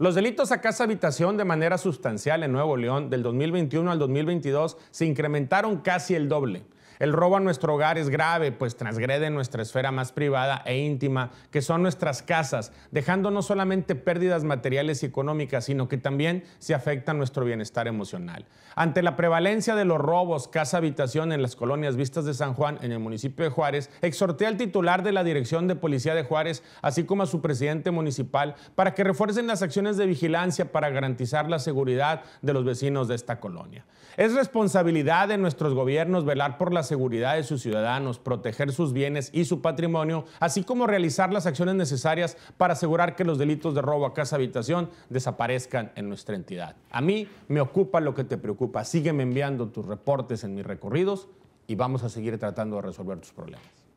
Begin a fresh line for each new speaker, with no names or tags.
Los delitos a casa habitación de manera sustancial en Nuevo León del 2021 al 2022 se incrementaron casi el doble. El robo a nuestro hogar es grave, pues transgrede nuestra esfera más privada e íntima, que son nuestras casas, dejando no solamente pérdidas materiales y económicas, sino que también se afecta nuestro bienestar emocional. Ante la prevalencia de los robos casa-habitación en las colonias Vistas de San Juan, en el municipio de Juárez, exhorté al titular de la Dirección de Policía de Juárez, así como a su presidente municipal, para que refuercen las acciones de vigilancia para garantizar la seguridad de los vecinos de esta colonia. Es responsabilidad de nuestros gobiernos velar por las seguridad de sus ciudadanos, proteger sus bienes y su patrimonio, así como realizar las acciones necesarias para asegurar que los delitos de robo a casa habitación desaparezcan en nuestra entidad. A mí me ocupa lo que te preocupa. Sígueme enviando tus reportes en mis recorridos y vamos a seguir tratando de resolver tus problemas.